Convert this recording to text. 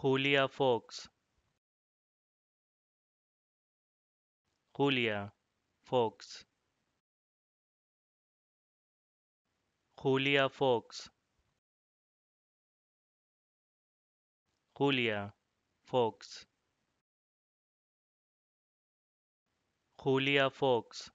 Julia Fox. Julia Fox. Julia Fox. Julia Fox. Julia Fox.